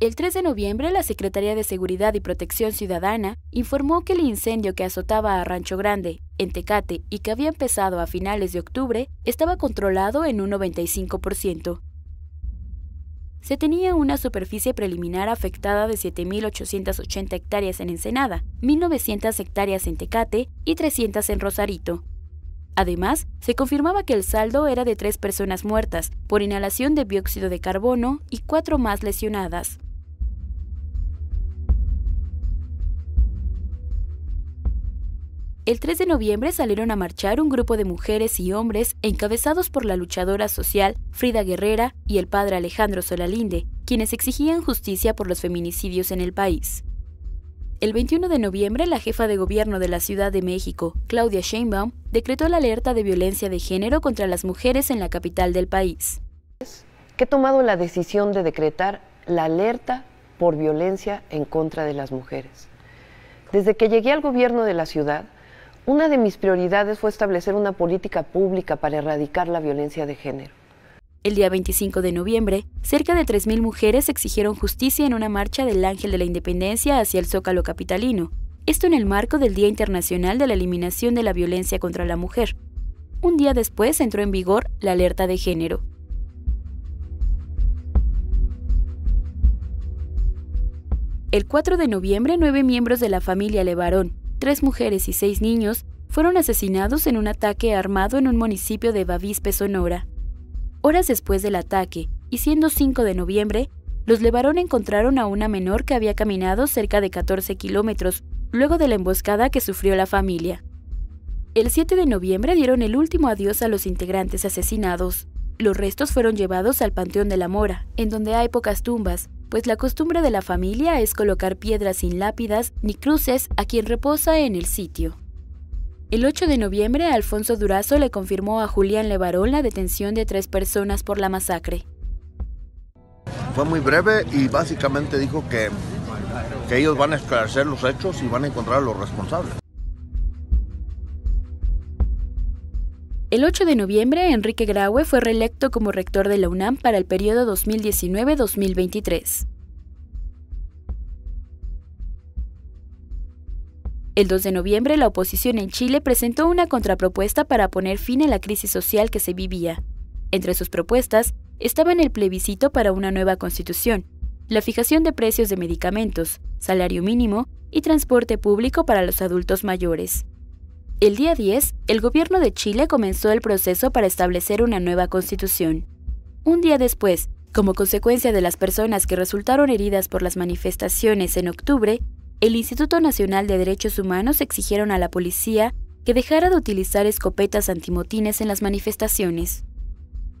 El 3 de noviembre, la Secretaría de Seguridad y Protección Ciudadana informó que el incendio que azotaba a Rancho Grande, en Tecate, y que había empezado a finales de octubre, estaba controlado en un 95%. Se tenía una superficie preliminar afectada de 7.880 hectáreas en Ensenada, 1.900 hectáreas en Tecate y 300 en Rosarito. Además, se confirmaba que el saldo era de tres personas muertas por inhalación de dióxido de carbono y cuatro más lesionadas. El 3 de noviembre salieron a marchar un grupo de mujeres y hombres encabezados por la luchadora social Frida Guerrera y el padre Alejandro Solalinde, quienes exigían justicia por los feminicidios en el país. El 21 de noviembre, la jefa de gobierno de la Ciudad de México, Claudia Sheinbaum, decretó la alerta de violencia de género contra las mujeres en la capital del país. he tomado la decisión de decretar la alerta por violencia en contra de las mujeres. Desde que llegué al gobierno de la ciudad, una de mis prioridades fue establecer una política pública para erradicar la violencia de género. El día 25 de noviembre, cerca de 3.000 mujeres exigieron justicia en una marcha del Ángel de la Independencia hacia el Zócalo Capitalino, esto en el marco del Día Internacional de la Eliminación de la Violencia contra la Mujer. Un día después entró en vigor la alerta de género. El 4 de noviembre, nueve miembros de la familia Levarón, tres mujeres y seis niños fueron asesinados en un ataque armado en un municipio de Bavispe, Sonora. Horas después del ataque, y siendo 5 de noviembre, los Levarón encontraron a una menor que había caminado cerca de 14 kilómetros luego de la emboscada que sufrió la familia. El 7 de noviembre dieron el último adiós a los integrantes asesinados. Los restos fueron llevados al Panteón de la Mora, en donde hay pocas tumbas, pues la costumbre de la familia es colocar piedras sin lápidas ni cruces a quien reposa en el sitio. El 8 de noviembre, Alfonso Durazo le confirmó a Julián Levarón la detención de tres personas por la masacre. Fue muy breve y básicamente dijo que, que ellos van a esclarecer los hechos y van a encontrar a los responsables. El 8 de noviembre, Enrique Graue fue reelecto como rector de la UNAM para el periodo 2019-2023. El 2 de noviembre, la oposición en Chile presentó una contrapropuesta para poner fin a la crisis social que se vivía. Entre sus propuestas estaban el plebiscito para una nueva constitución, la fijación de precios de medicamentos, salario mínimo y transporte público para los adultos mayores. El día 10, el gobierno de Chile comenzó el proceso para establecer una nueva constitución. Un día después, como consecuencia de las personas que resultaron heridas por las manifestaciones en octubre, el Instituto Nacional de Derechos Humanos exigieron a la policía que dejara de utilizar escopetas antimotines en las manifestaciones.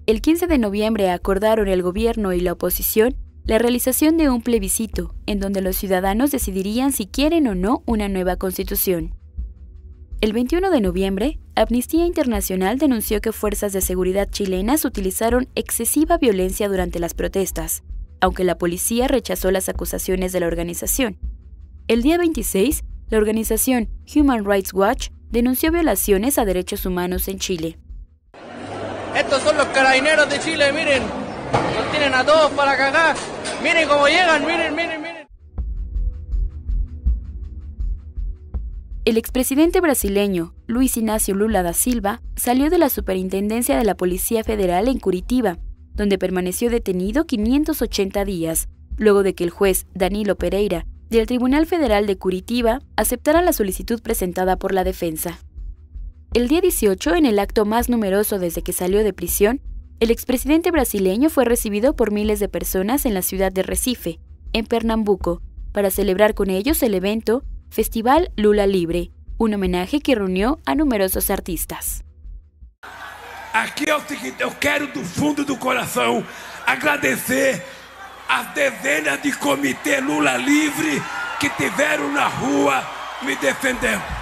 El 15 de noviembre acordaron el gobierno y la oposición la realización de un plebiscito en donde los ciudadanos decidirían si quieren o no una nueva constitución. El 21 de noviembre, Amnistía Internacional denunció que fuerzas de seguridad chilenas utilizaron excesiva violencia durante las protestas, aunque la policía rechazó las acusaciones de la organización. El día 26, la organización Human Rights Watch denunció violaciones a derechos humanos en Chile. Estos son los carabineros de Chile, miren, los tienen a todos para cagar. Miren cómo llegan, miren, miren, miren. El expresidente brasileño Luis Inácio Lula da Silva salió de la Superintendencia de la Policía Federal en Curitiba, donde permaneció detenido 580 días, luego de que el juez Danilo Pereira del Tribunal Federal de Curitiba aceptara la solicitud presentada por la defensa. El día 18, en el acto más numeroso desde que salió de prisión, el expresidente brasileño fue recibido por miles de personas en la ciudad de Recife, en Pernambuco, para celebrar con ellos el evento Festival Lula Libre, un homenaje que reunió a numerosos artistas. Aquí es seguinte, eu quero do fundo do coração agradecer a dezenas de comitê Lula Livre que estiveram na rua me defendendo.